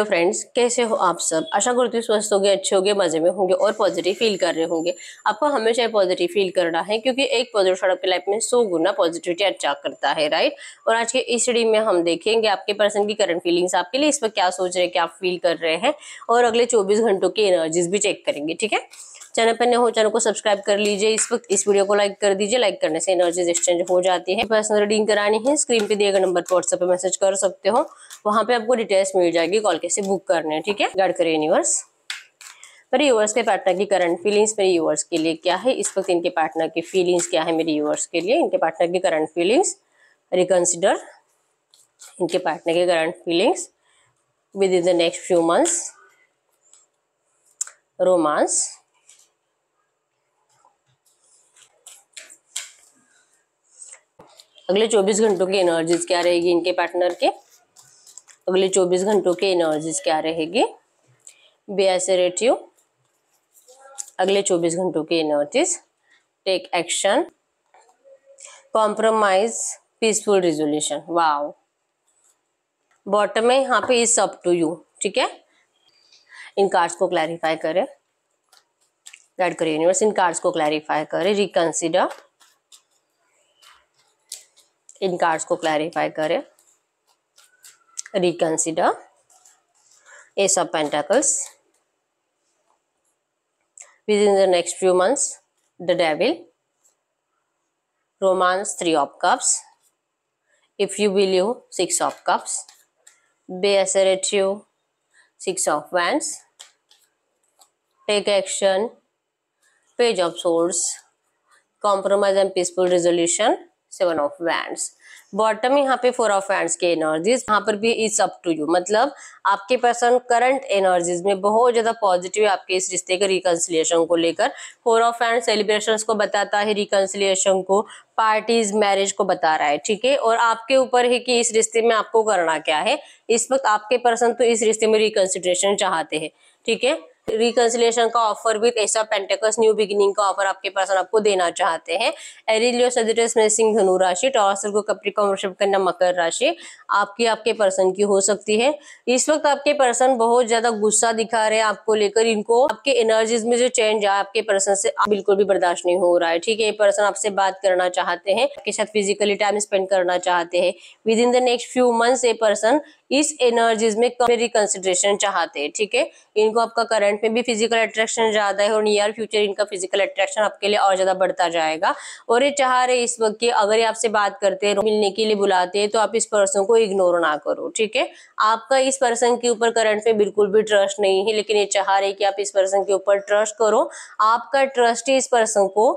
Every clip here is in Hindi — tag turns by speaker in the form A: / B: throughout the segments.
A: हेलो फ्रेंड्स कैसे हो आप सब आशा करती हूँ स्वस्थ होंगे अच्छे होंगे मजे में होंगे और पॉजिटिव फील कर रहे होंगे आपको हमेशा पॉजिटिव फील करना है क्योंकि एक पॉजिटिव शॉट आपके लाइफ में सो गुना पॉजिटिविटी अच्छा करता है राइट और आज के इस डी में हम देखेंगे आपके पर्सन की करंट फीलिंग्स आपके लिए इस पर क्या सोच रहे हैं क्या फील कर रहे हैं और अगले चौबीस घंटों की एनर्जीज भी चेक करेंगे ठीक है चैनल पर नए हो चैनल को सब्सक्राइब कर लीजिए इस वक्त इस वीडियो को लाइक कर दीजिए लाइक करने से एनर्जीज एक्सचेंज हो जाती है पर्सनल रीडिंग करानी है स्क्रीन पे दिए गए नंबर पर व्हाट्सएप पर मैसेज कर सकते हो वहाँ पे आपको डिटेल्स मिल जाएगी कॉल कैसे बुक करने ठीक है गाइड यूनिवर्स पर यूवर्स के पार्टनर की करंट फीलिंग्स मेरे यूवर्स के लिए क्या है इस वक्त इनके पार्टनर की फीलिंग्स क्या है मेरे यूवर्स के लिए इनके पार्टनर की करंट फीलिंग्स रिकन्सिडर इनके पार्टनर के current feelings within the next few months romance अगले 24 घंटों की एनर्जीज क्या रहेगी इनके पार्टनर के अगले 24 घंटों के एनर्जीज क्या रहेगी बी एस रेटियो अगले 24 घंटों के energies take action compromise peaceful resolution wow bottom में यहाँ पे इज अप टू यू ठीक है इन कार्ड्स को क्लैरिफाई करें गाइड करें यूनिवर्स इन कार्ड्स को क्लैरिफाई करें रिकन्सिडर इन कार्ड्स को क्लैरिफाई करें reconsider Ace of Pentacles. Within the next few months, the Devil, Romance Three of Cups. If you believe, Six of Cups. Be assertive, Six of Wands. Take action, Page of Swords. Compromise and peaceful resolution, Seven of Wands bottom यहाँ पे फोर ऑफ हैंड्स के एनर्जीज यहाँ पर भी इज अप टू यू मतलब आपके पर्सन करंट एनर्जीज में बहुत ज्यादा पॉजिटिव है आपके इस रिश्ते के रिकन्सिलियेशन को लेकर फोर ऑफ हैंड सेलिब्रेशन को बताता है रिकन्सिलियेशन को पार्टीज मैरिज को बता रहा है ठीक है और आपके ऊपर है कि इस रिश्ते में आपको करना क्या है इस वक्त आपके पर्सन तो इस रिश्ते में रिकन्सिडरेशन चाहते हैं ठीक है रिकन्सिलेशन का ऑफर विद ऐसा पेंटेकस न्यू बिगिनिंग का ऑफर आपके पर्सन आपको देना चाहते हैं एरिलियो सदरस में सिंह धनु राशि टॉसर को कपड़ी कप्रिकॉम वृषभ करना मकर राशि आपकी आपके पर्सन की हो सकती है इस वक्त आपके पर्सन बहुत ज्यादा गुस्सा दिखा रहे हैं आपको लेकर इनको आपके एनर्जीज में जो चेंज आए आपके पर्सन से बिल्कुल भी बर्दाश्त नहीं हो रहा है ठीक है ये पर्सन आपसे बात करना चाहते हैं आपके साथ फिजिकली टाइम स्पेंड करना चाहते हैं within the next few months ये पर्सन इस एनर्जीज में रिकन्सिडरेशन चाहते हैं ठीक है इनको आपका करंट प्रेजेंट में भी फिजिकल अट्रैक्शन ज़्यादा है और नियर फ्यूचर इनका फिजिकल अट्रैक्शन आपके लिए और ज़्यादा बढ़ता जाएगा और ये चाह रहे इस वक्त की अगर ये आपसे बात करते हैं मिलने के लिए बुलाते हैं तो आप इस पर्सन को इग्नोर ना करो ठीक है आपका इस पर्सन के ऊपर करंट में बिल्कुल भी ट्रस्ट नहीं है लेकिन ये चाह रहे कि आप इस पर्सन के ऊपर ट्रस्ट करो आपका ट्रस्ट इस पर्सन को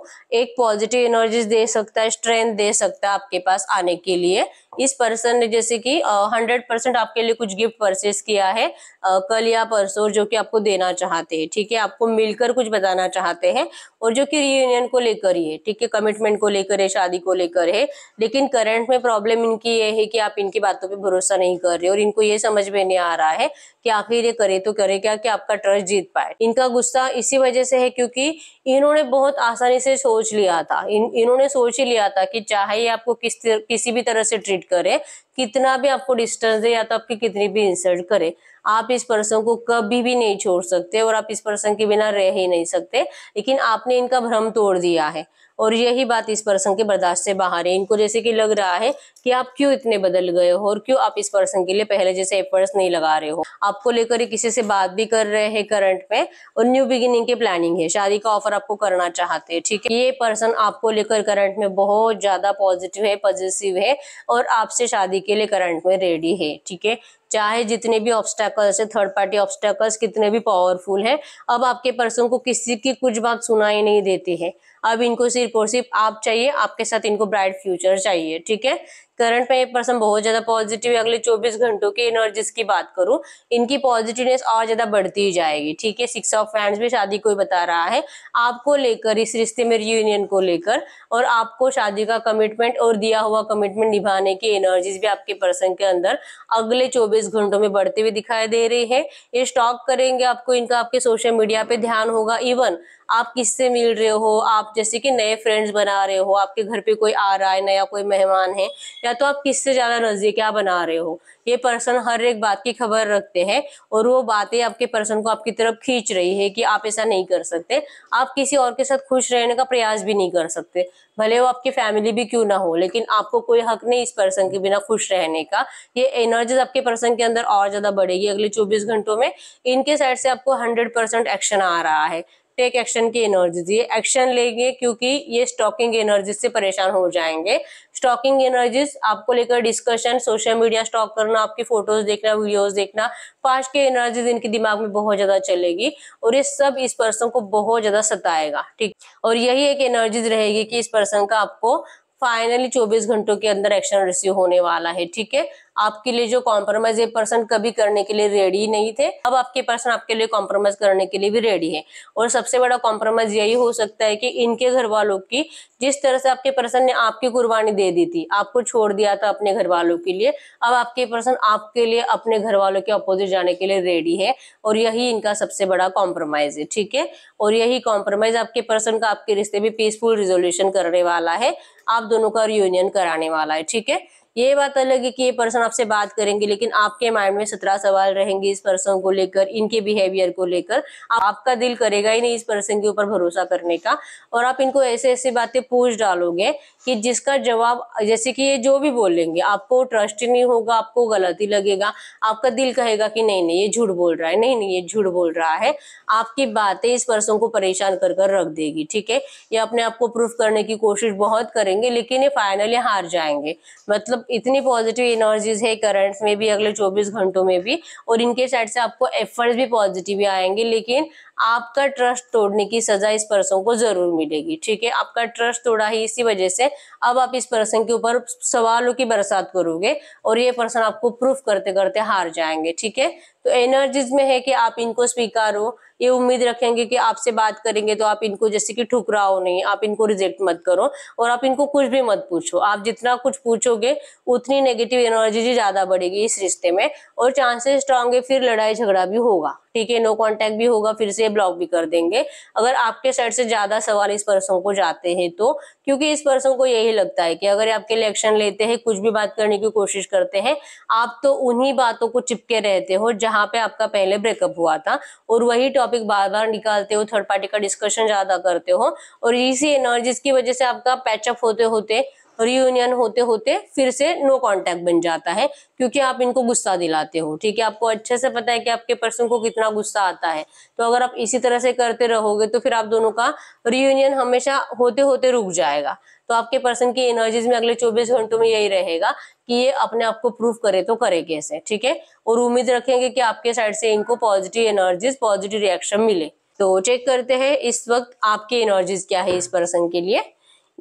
A: एक पॉजिटिव एनर्जी दे सकता है स्ट्रेंथ दे सकता है आपके पास आने के लिए इस पर्सन ने जैसे कि हंड्रेड परसेंट आपके लिए कुछ गिफ्ट परचेस किया है आ, कल या परसों जो कि आपको देना चाहते हैं ठीक है आपको मिलकर कुछ बताना चाहते हैं और जो कि रीयूनियन को लेकर ही है ठीक है कमिटमेंट को लेकर है शादी को लेकर है लेकिन करंट में प्रॉब्लम इनकी ये है कि आप इनकी बातों पर भरोसा नहीं कर रहे और इनको ये समझ में नहीं आ रहा है कि आखिर ये करे तो करे क्या कि आपका ट्रस्ट जीत पाए इनका गुस्सा इसी वजह से है क्योंकि इन्होंने बहुत आसानी से सोच लिया था इन इन्होंने सोच ही लिया था कि चाहे आपको किस किसी भी तरह से ट्रीट इरिटेट करे कितना भी आपको डिस्टेंस दे या तो आपकी कितनी भी इंसल्ट करे आप इस पर्सन को कभी भी नहीं छोड़ सकते और आप इस पर्सन के बिना रह ही नहीं सकते लेकिन आपने इनका भ्रम तोड़ दिया है और यही बात इस पर्सन के बर्दाश्त से बाहर है इनको जैसे कि लग रहा है कि आप क्यों इतने बदल गए हो और क्यों आप इस पर्सन के लिए पहले जैसे एफर्ट्स नहीं लगा रहे हो आपको लेकर किसी से बात भी कर रहे हैं करंट में और न्यू बिगिनिंग की प्लानिंग है शादी का ऑफर आपको करना चाहते हैं ठीक है ये पर्सन आपको लेकर करंट में बहुत ज्यादा पॉजिटिव है पॉजिटिव है और आपसे शादी के लिए करंट में रेडी है ठीक है चाहे जितने भी ऑब्स्टेकल्स है थर्ड पार्टी ऑब्स्टेकल्स कितने भी पावरफुल है अब आपके पर्सन को किसी की कुछ बात सुनाई नहीं देती है अब इनको सिर्फ और सिर्फ आप चाहिए आपके साथ इनको ब्राइट फ्यूचर चाहिए ठीक है करंट में ये पर्सन बहुत ज्यादा पॉजिटिव है अगले 24 घंटों के एनर्जीज की बात करूं इनकी पॉजिटिवनेस और ज्यादा बढ़ती ही जाएगी ठीक है सिक्स ऑफ फ्रेंड्स भी शादी ही बता रहा है आपको लेकर इस रिश्ते में रियूनियन को लेकर और आपको शादी का कमिटमेंट और दिया हुआ कमिटमेंट निभाने की एनर्जीज भी आपके पर्सन के अंदर अगले चौबीस घंटों में बढ़ते हुए दिखाई दे रही है ये स्टॉक करेंगे आपको इनका आपके सोशल मीडिया पे ध्यान होगा इवन आप किससे मिल रहे हो आप जैसे कि नए फ्रेंड्स बना रहे हो आपके घर पे कोई आ रहा है नया कोई मेहमान है या या तो आप किससे ज्यादा नजदीक क्या बना रहे हो ये पर्सन हर एक बात की खबर रखते हैं और वो बातें आपके पर्सन को आपकी तरफ खींच रही है कि आप ऐसा नहीं कर सकते आप किसी और के साथ खुश रहने का प्रयास भी नहीं कर सकते भले वो आपकी फैमिली भी क्यों ना हो लेकिन आपको कोई हक नहीं इस पर्सन के बिना खुश रहने का ये एनर्जीज आपके पर्सन के अंदर और ज्यादा बढ़ेगी अगले चौबीस घंटों में इनके साइड से आपको हंड्रेड एक्शन आ रहा है टेक एक्शन की एनर्जी ये एक्शन लेंगे क्योंकि ये स्टॉकिंग एनर्जी से परेशान हो जाएंगे स्टॉकिंग एनर्जीज आपको लेकर डिस्कशन सोशल मीडिया स्टॉक करना आपकी फोटोज देखना वीडियोज देखना पास्ट की एनर्जीज इनके दिमाग में बहुत ज्यादा चलेगी और ये सब इस पर्सन को बहुत ज्यादा सताएगा ठीक और यही एक एनर्जीज रहेगी कि इस पर्सन का आपको फाइनली 24 घंटों के अंदर एक्शन रिसीव होने वाला है ठीक है आपके लिए जो कॉम्प्रोमाइज ये पर्सन कभी करने के लिए रेडी नहीं थे अब आपके पर्सन आपके लिए कॉम्प्रोमाइज करने के लिए भी रेडी है और सबसे बड़ा कॉम्प्रोमाइज यही हो सकता है कि इनके घर वालों की जिस तरह से आपके पर्सन ने आपकी कुर्बानी दे दी थी आपको छोड़ दिया था अपने घर वालों के लिए अब आपके पर्सन आपके लिए अपने घर वालों के अपोजिट जाने के लिए रेडी है और यही इनका सबसे बड़ा कॉम्प्रोमाइज है ठीक है और यही कॉम्प्रोमाइज आपके पर्सन का आपके रिश्ते में पीसफुल रिजोल्यूशन करने वाला है आप दोनों का रियूनियन कराने वाला है ठीक है ये बात अलग है कि ये पर्सन आपसे बात करेंगे लेकिन आपके माइंड में सत्रह सवाल रहेंगे इस पर्सन को लेकर इनके बिहेवियर को लेकर आपका दिल करेगा ही नहीं इस पर्सन के ऊपर भरोसा करने का और आप इनको ऐसे ऐसे बातें पूछ डालोगे कि जिसका जवाब जैसे कि ये जो भी बोलेंगे आपको ट्रस्ट नहीं होगा आपको गलत ही लगेगा आपका दिल कहेगा कि नहीं नहीं ये झूठ बोल रहा है नहीं नहीं ये झूठ बोल रहा है आपकी बातें इस पर्सन को परेशान कर कर रख देगी ठीक है ये अपने आप को प्रूफ करने की कोशिश बहुत करेंगे लेकिन ये फाइनली हार जाएंगे मतलब इतनी पॉजिटिव एनर्जीज है करंट्स में भी अगले 24 घंटों में भी और इनके साइड से आपको एफर्ट्स भी पॉजिटिव ही आएंगे लेकिन आपका ट्रस्ट तोड़ने की सजा इस पर्सन को जरूर मिलेगी ठीक है आपका ट्रस्ट तोड़ा ही इसी वजह से अब आप इस पर्सन के ऊपर सवालों की बरसात करोगे और ये पर्सन आपको प्रूफ करते करते हार जाएंगे ठीक है तो एनर्जीज में है कि आप इनको स्वीकारो ये उम्मीद रखेंगे कि आपसे बात करेंगे तो आप इनको जैसे कि ठुकराओ नहीं आप इनको रिजेक्ट मत करो और आप इनको कुछ भी मत पूछो आप जितना कुछ पूछोगे उतनी नेगेटिव एनर्जी ज्यादा बढ़ेगी इस रिश्ते में और चांसेस स्ट्रांग है फिर लड़ाई झगड़ा भी होगा ठीक है नो कांटेक्ट भी होगा फिर से ब्लॉक भी कर देंगे अगर आपके साइड से ज्यादा सवाल इस पर्सन को जाते हैं तो क्योंकि इस पर्सन को यही लगता है कि अगर आपके लिए लेते हैं कुछ भी बात करने की कोशिश करते हैं आप तो उन्हीं बातों को चिपके रहते हो जहां पे आपका पहले ब्रेकअप हुआ था और वही टॉपिक टॉपिक बार बार निकालते हो थर्ड पार्टी का डिस्कशन ज्यादा करते हो और इसी एनर्जीज की वजह से आपका पैचअप होते होते रियूनियन होते होते फिर से नो कांटेक्ट बन जाता है क्योंकि आप इनको गुस्सा दिलाते हो ठीक है आपको अच्छे से पता है कि आपके पर्सन को कितना गुस्सा आता है तो अगर आप इसी तरह से करते रहोगे तो फिर आप दोनों का रियूनियन हमेशा होते होते रुक जाएगा तो आपके पर्सन की एनर्जीज में अगले 24 घंटों में यही रहेगा कि ये अपने आप को प्रूव करे तो करे कैसे ठीक है और उम्मीद रखेंगे कि आपके साइड से इनको पॉजिटिव एनर्जीज पॉजिटिव रिएक्शन मिले तो चेक करते हैं इस वक्त आपकी एनर्जीज क्या है इस पर्सन के लिए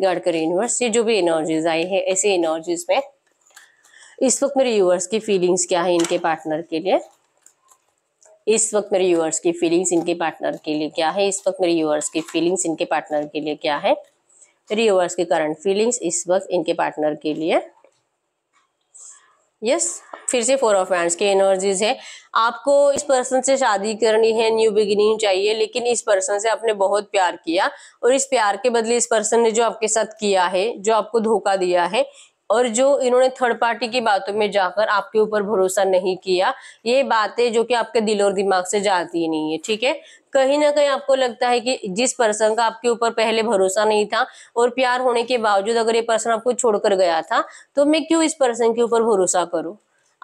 A: गडकरी यूनिवर्स से जो भी एनर्जीज आई है ऐसे एनर्जीज में इस वक्त मेरे यूवर्स की फीलिंग्स क्या है इनके पार्टनर के लिए इस वक्त मेरे यूवर्स की फीलिंग्स इनके पार्टनर के लिए क्या है इस वक्त मेरे यूवर्स की फीलिंग्स इनके पार्टनर के लिए क्या है मेरे यूवर्स की करंट फीलिंग्स इस वक्त इनके पार्टनर के लिए यस फिर से फोर ऑफ हैंड्स की एनर्जीज है आपको इस पर्सन से शादी करनी है न्यू बिगिनिंग चाहिए लेकिन इस पर्सन से आपने बहुत प्यार किया और इस प्यार के बदले इस पर्सन ने जो आपके साथ किया है जो आपको धोखा दिया है और जो इन्होंने थर्ड पार्टी की बातों में जाकर आपके ऊपर भरोसा नहीं किया ये बातें जो कि आपके दिल और दिमाग से जाती नहीं है ठीक है कहीं ना कहीं आपको लगता है कि जिस पर्सन का आपके ऊपर पहले भरोसा नहीं था और प्यार होने के बावजूद अगर ये पर्सन आपको छोड़कर गया था तो मैं क्यों इस पर्सन के ऊपर भरोसा करूं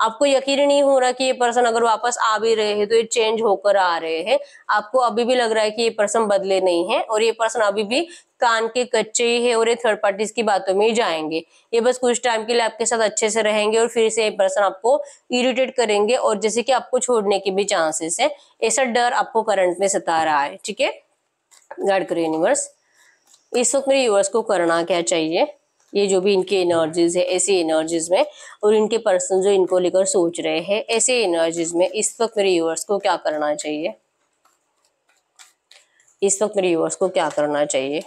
A: आपको यकीन नहीं हो रहा कि ये पर्सन अगर वापस आ भी रहे हैं तो ये चेंज होकर आ रहे हैं आपको अभी भी लग रहा है कि ये पर्सन बदले नहीं है और ये पर्सन अभी भी कान के कच्चे ही है और ये थर्ड पार्टीज की बातों में ही जाएंगे ये बस कुछ टाइम के लिए आपके साथ अच्छे से रहेंगे और फिर से ये पर्सन आपको इरिटेट करेंगे और जैसे कि आपको छोड़ने के भी चांसेस है ऐसा डर आपको करंट में सता रहा है ठीक है गाड़ करो यूनिवर्स इस वक्त मेरे यूवर्स को करना क्या चाहिए ये जो भी इनके एनर्जीज है ऐसी एनर्जीज में और इनके पर्सन जो इनको लेकर सोच रहे हैं ऐसे एनर्जीज में इस वक्त मेरे यूवर्स को क्या करना चाहिए इस वक्त मेरे यूवर्स को क्या करना चाहिए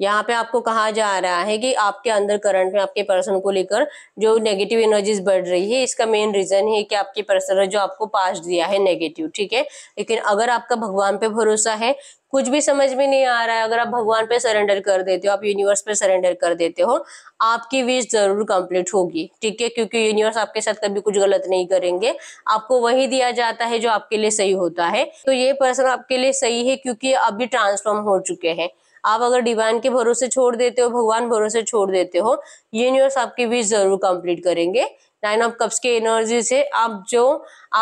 A: यहाँ पे आपको कहा जा रहा है कि आपके अंदर करंट में आपके पर्सन को लेकर जो नेगेटिव एनर्जीज बढ़ रही है इसका मेन रीजन है कि आपके पर्सन ने जो आपको पास दिया है नेगेटिव ठीक है लेकिन अगर आपका भगवान पे भरोसा है कुछ भी समझ में नहीं आ रहा है अगर आप भगवान पे सरेंडर कर देते हो आप यूनिवर्स पे सरेंडर कर देते हो आपकी विश जरूर कंप्लीट होगी ठीक है क्योंकि यूनिवर्स आपके साथ कभी कुछ गलत नहीं करेंगे आपको वही दिया जाता है जो आपके लिए सही होता है तो ये पर्सन आपके लिए सही है क्योंकि अभी ट्रांसफॉर्म हो चुके हैं आप अगर डिवाइन के भरोसे छोड़ देते हो भगवान भरोसे छोड़ देते हो यूनिवर्स आपकी बीच जरूर कंप्लीट करेंगे नाइन ऑफ कप्स के एनर्जी से आप जो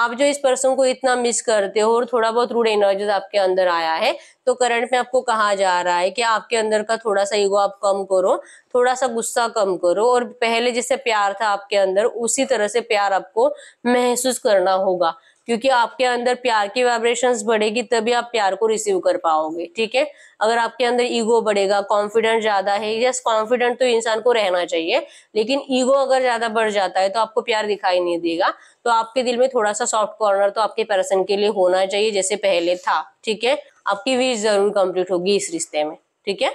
A: आप जो इस पर्सन को इतना मिस करते हो और थोड़ा बहुत रूड एनर्जीज आपके अंदर आया है तो करंट में आपको कहा जा रहा है कि आपके अंदर का थोड़ा सा ईगो आप कम करो थोड़ा सा गुस्सा कम करो और पहले जैसे प्यार था आपके अंदर उसी तरह से प्यार आपको महसूस करना होगा क्योंकि आपके अंदर प्यार की वाइब्रेशंस बढ़ेगी तभी आप प्यार को रिसीव कर पाओगे ठीक है अगर आपके अंदर ईगो बढ़ेगा कॉन्फिडेंट ज्यादा है यस कॉन्फिडेंट तो इंसान को रहना चाहिए लेकिन ईगो अगर ज्यादा बढ़ जाता है तो आपको प्यार दिखाई नहीं देगा तो आपके दिल में थोड़ा सा सॉफ्ट कॉर्नर तो आपके पर्सन के लिए होना चाहिए जैसे पहले था ठीक है आपकी वीज जरूर कंप्लीट होगी इस रिश्ते में ठीक है